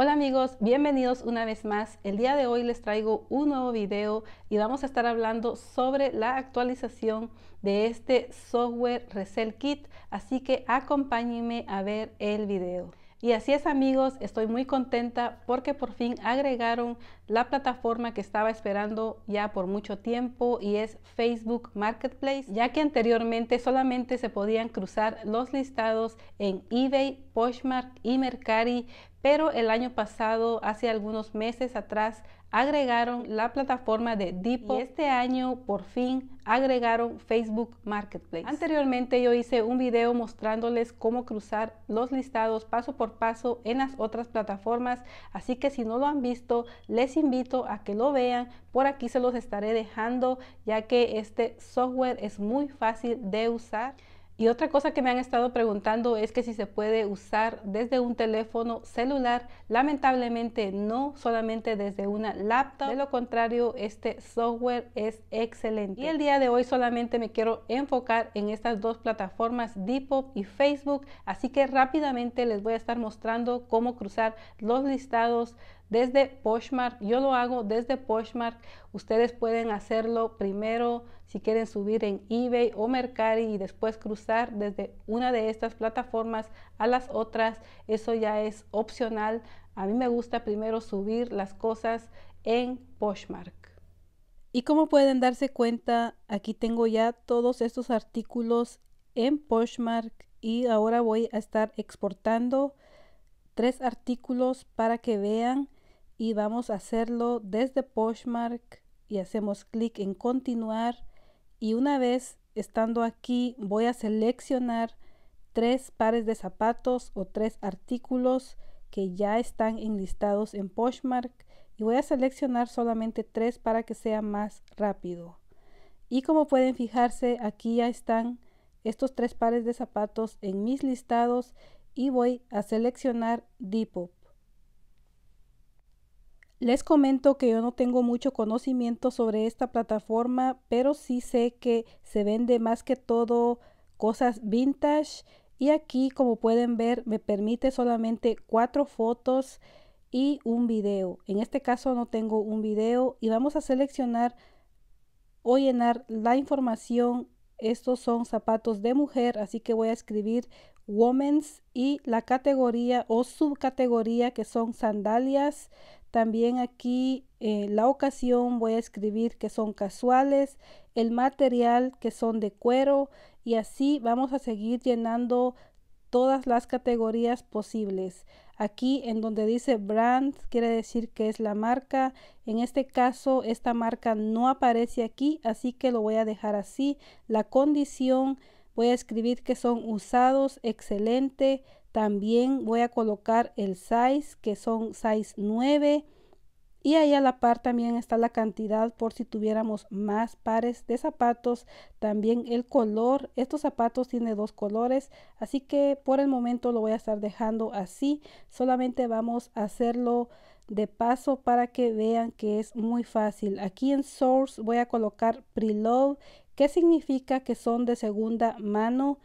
Hola amigos, bienvenidos una vez más. El día de hoy les traigo un nuevo video y vamos a estar hablando sobre la actualización de este software Resell Kit, así que acompáñenme a ver el video. Y así es amigos, estoy muy contenta porque por fin agregaron la plataforma que estaba esperando ya por mucho tiempo y es Facebook Marketplace, ya que anteriormente solamente se podían cruzar los listados en eBay, Poshmark y Mercari, pero el año pasado, hace algunos meses atrás, agregaron la plataforma de Depot. y este año por fin agregaron Facebook Marketplace. Anteriormente yo hice un video mostrándoles cómo cruzar los listados paso por paso en las otras plataformas, así que si no lo han visto, les invito a que lo vean. Por aquí se los estaré dejando ya que este software es muy fácil de usar. Y otra cosa que me han estado preguntando es que si se puede usar desde un teléfono celular. Lamentablemente no, solamente desde una laptop. De lo contrario, este software es excelente. Y el día de hoy solamente me quiero enfocar en estas dos plataformas, Depop y Facebook. Así que rápidamente les voy a estar mostrando cómo cruzar los listados desde Poshmark. Yo lo hago desde Poshmark. Ustedes pueden hacerlo primero si quieren subir en eBay o Mercari y después cruzar desde una de estas plataformas a las otras. Eso ya es opcional. A mí me gusta primero subir las cosas en Poshmark. Y como pueden darse cuenta, aquí tengo ya todos estos artículos en Poshmark y ahora voy a estar exportando tres artículos para que vean y vamos a hacerlo desde Poshmark y hacemos clic en continuar y una vez estando aquí voy a seleccionar tres pares de zapatos o tres artículos que ya están enlistados en Poshmark y voy a seleccionar solamente tres para que sea más rápido. Y como pueden fijarse, aquí ya están estos tres pares de zapatos en mis listados y voy a seleccionar Depop. Les comento que yo no tengo mucho conocimiento sobre esta plataforma, pero sí sé que se vende más que todo cosas vintage y aquí como pueden ver me permite solamente cuatro fotos y un video. En este caso no tengo un video y vamos a seleccionar o llenar la información. Estos son zapatos de mujer, así que voy a escribir women's y la categoría o subcategoría que son sandalias, también aquí eh, la ocasión voy a escribir que son casuales, el material que son de cuero y así vamos a seguir llenando todas las categorías posibles. Aquí en donde dice brand quiere decir que es la marca. En este caso esta marca no aparece aquí, así que lo voy a dejar así. La condición voy a escribir que son usados, excelente. También voy a colocar el size, que son size 9. Y ahí a la par también está la cantidad por si tuviéramos más pares de zapatos. También el color. Estos zapatos tienen dos colores. Así que por el momento lo voy a estar dejando así. Solamente vamos a hacerlo de paso para que vean que es muy fácil. Aquí en Source voy a colocar Preload. que significa que son de segunda mano?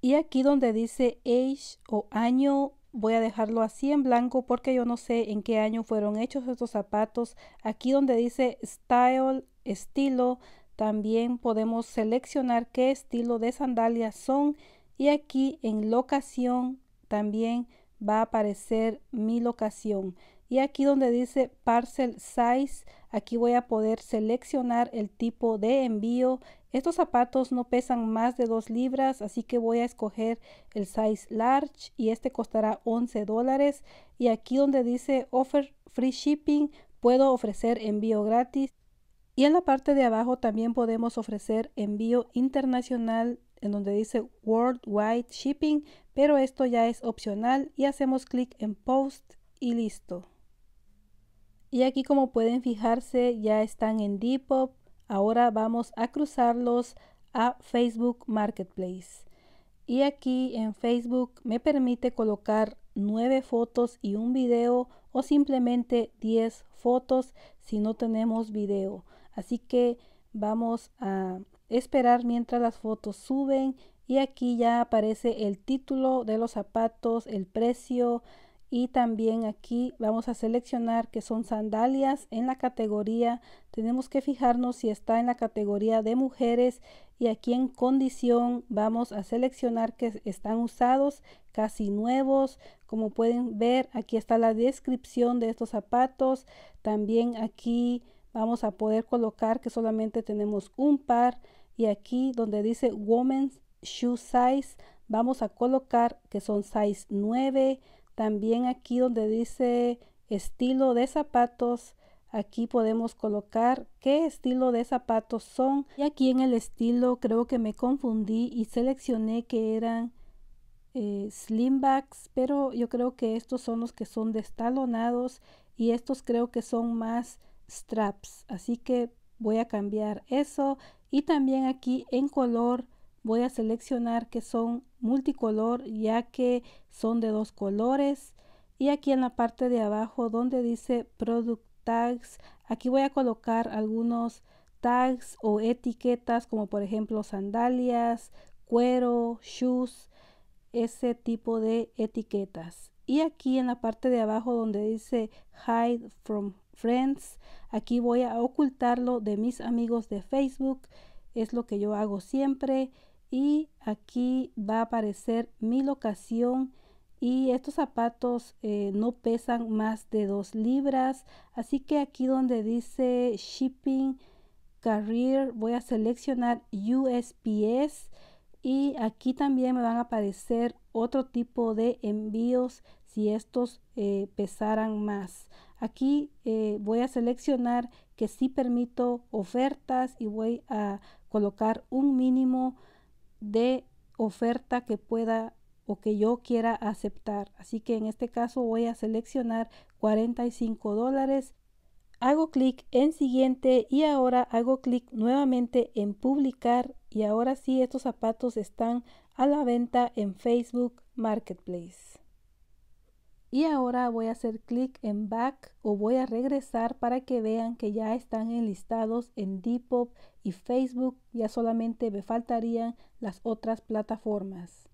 Y aquí donde dice age o año, voy a dejarlo así en blanco porque yo no sé en qué año fueron hechos estos zapatos. Aquí donde dice style, estilo, también podemos seleccionar qué estilo de sandalias son. Y aquí en locación también va a aparecer mi locación. Y aquí donde dice Parcel Size, aquí voy a poder seleccionar el tipo de envío. Estos zapatos no pesan más de 2 libras, así que voy a escoger el size large y este costará 11 dólares. Y aquí donde dice Offer Free Shipping, puedo ofrecer envío gratis. Y en la parte de abajo también podemos ofrecer envío internacional en donde dice Worldwide Shipping, pero esto ya es opcional y hacemos clic en Post y listo. Y aquí como pueden fijarse ya están en Depop. Ahora vamos a cruzarlos a Facebook Marketplace. Y aquí en Facebook me permite colocar nueve fotos y un video o simplemente 10 fotos si no tenemos video. Así que vamos a esperar mientras las fotos suben y aquí ya aparece el título de los zapatos, el precio, y también aquí vamos a seleccionar que son sandalias en la categoría tenemos que fijarnos si está en la categoría de mujeres y aquí en condición vamos a seleccionar que están usados casi nuevos como pueden ver aquí está la descripción de estos zapatos también aquí vamos a poder colocar que solamente tenemos un par y aquí donde dice women's shoe size vamos a colocar que son size 9 también aquí donde dice estilo de zapatos, aquí podemos colocar qué estilo de zapatos son. Y aquí en el estilo creo que me confundí y seleccioné que eran eh, slimbacks, pero yo creo que estos son los que son destalonados y estos creo que son más straps. Así que voy a cambiar eso y también aquí en color voy a seleccionar que son multicolor ya que son de dos colores y aquí en la parte de abajo donde dice product tags aquí voy a colocar algunos tags o etiquetas como por ejemplo sandalias cuero shoes ese tipo de etiquetas y aquí en la parte de abajo donde dice hide from friends aquí voy a ocultarlo de mis amigos de facebook es lo que yo hago siempre y aquí va a aparecer mi locación y estos zapatos eh, no pesan más de 2 libras así que aquí donde dice shipping carrier voy a seleccionar USPS y aquí también me van a aparecer otro tipo de envíos si estos eh, pesaran más aquí eh, voy a seleccionar que sí permito ofertas y voy a colocar un mínimo de oferta que pueda o que yo quiera aceptar. Así que en este caso voy a seleccionar 45 dólares. Hago clic en siguiente y ahora hago clic nuevamente en publicar y ahora sí estos zapatos están a la venta en Facebook Marketplace. Y ahora voy a hacer clic en Back o voy a regresar para que vean que ya están enlistados en Depop y Facebook. Ya solamente me faltarían las otras plataformas.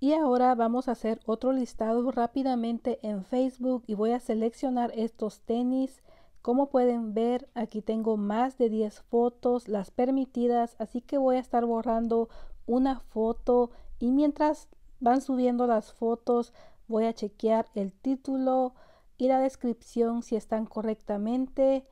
Y ahora vamos a hacer otro listado rápidamente en Facebook y voy a seleccionar estos tenis. Como pueden ver, aquí tengo más de 10 fotos, las permitidas, así que voy a estar borrando una foto y mientras van subiendo las fotos, Voy a chequear el título y la descripción si están correctamente.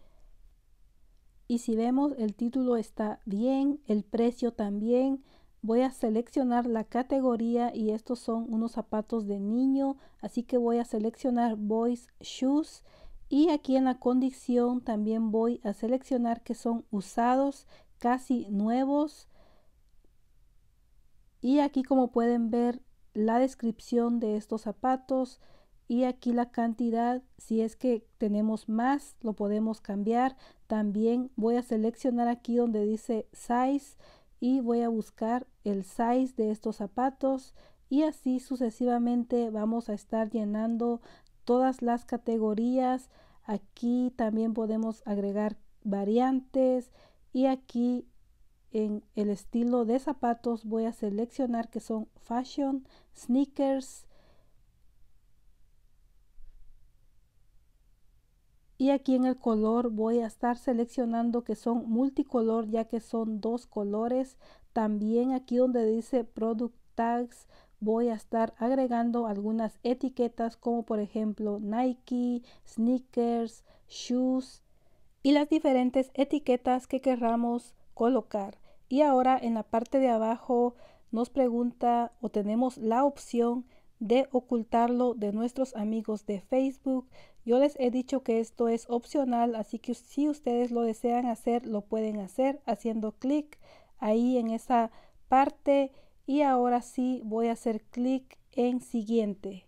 Y si vemos el título está bien, el precio también. Voy a seleccionar la categoría y estos son unos zapatos de niño. Así que voy a seleccionar Boys Shoes. Y aquí en la condición también voy a seleccionar que son usados, casi nuevos. Y aquí como pueden ver la descripción de estos zapatos y aquí la cantidad, si es que tenemos más, lo podemos cambiar. También voy a seleccionar aquí donde dice size y voy a buscar el size de estos zapatos y así sucesivamente vamos a estar llenando todas las categorías. Aquí también podemos agregar variantes y aquí en el estilo de zapatos voy a seleccionar que son fashion, sneakers y aquí en el color voy a estar seleccionando que son multicolor ya que son dos colores también aquí donde dice product tags voy a estar agregando algunas etiquetas como por ejemplo Nike, sneakers, shoes y las diferentes etiquetas que querramos colocar. Y ahora en la parte de abajo nos pregunta o tenemos la opción de ocultarlo de nuestros amigos de Facebook. Yo les he dicho que esto es opcional, así que si ustedes lo desean hacer, lo pueden hacer haciendo clic ahí en esa parte. Y ahora sí voy a hacer clic en siguiente.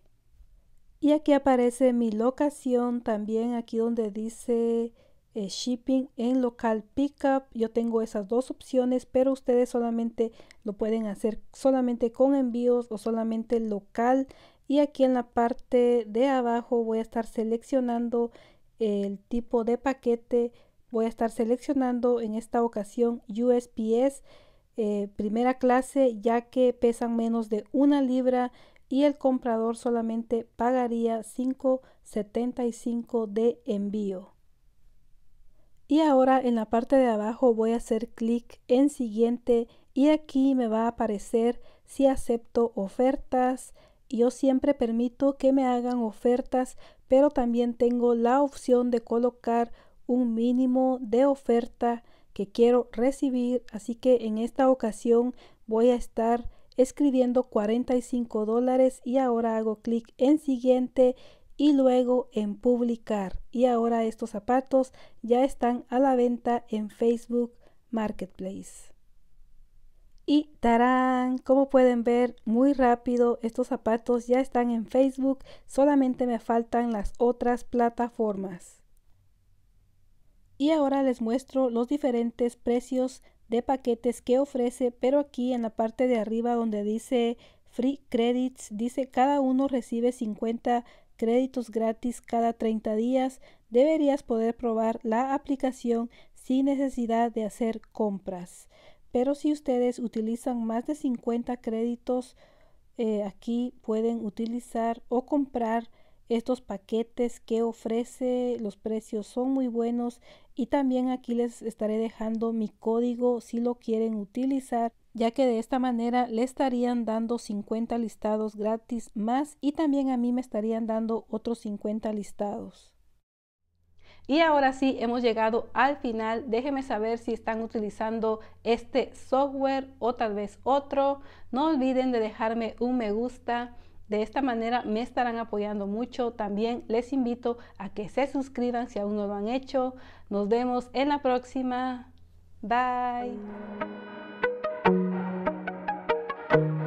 Y aquí aparece mi locación, también aquí donde dice eh, shipping en local pickup. Yo tengo esas dos opciones, pero ustedes solamente lo pueden hacer solamente con envíos o solamente local. Y aquí en la parte de abajo voy a estar seleccionando el tipo de paquete. Voy a estar seleccionando en esta ocasión USPS eh, primera clase ya que pesan menos de una libra y el comprador solamente pagaría 5.75 de envío. Y ahora en la parte de abajo voy a hacer clic en siguiente y aquí me va a aparecer si acepto ofertas. Yo siempre permito que me hagan ofertas, pero también tengo la opción de colocar un mínimo de oferta que quiero recibir. Así que en esta ocasión voy a estar escribiendo 45 dólares y ahora hago clic en siguiente y luego en publicar. Y ahora estos zapatos ya están a la venta en Facebook Marketplace. Y tarán, como pueden ver, muy rápido estos zapatos ya están en Facebook, solamente me faltan las otras plataformas. Y ahora les muestro los diferentes precios de paquetes que ofrece, pero aquí en la parte de arriba donde dice Free Credits, dice cada uno recibe 50 créditos gratis cada 30 días, deberías poder probar la aplicación sin necesidad de hacer compras. Pero si ustedes utilizan más de 50 créditos, eh, aquí pueden utilizar o comprar estos paquetes que ofrece. Los precios son muy buenos y también aquí les estaré dejando mi código si lo quieren utilizar ya que de esta manera le estarían dando 50 listados gratis más y también a mí me estarían dando otros 50 listados. Y ahora sí, hemos llegado al final. Déjenme saber si están utilizando este software o tal vez otro. No olviden de dejarme un me gusta. De esta manera me estarán apoyando mucho. También les invito a que se suscriban si aún no lo han hecho. Nos vemos en la próxima. Bye. thank you.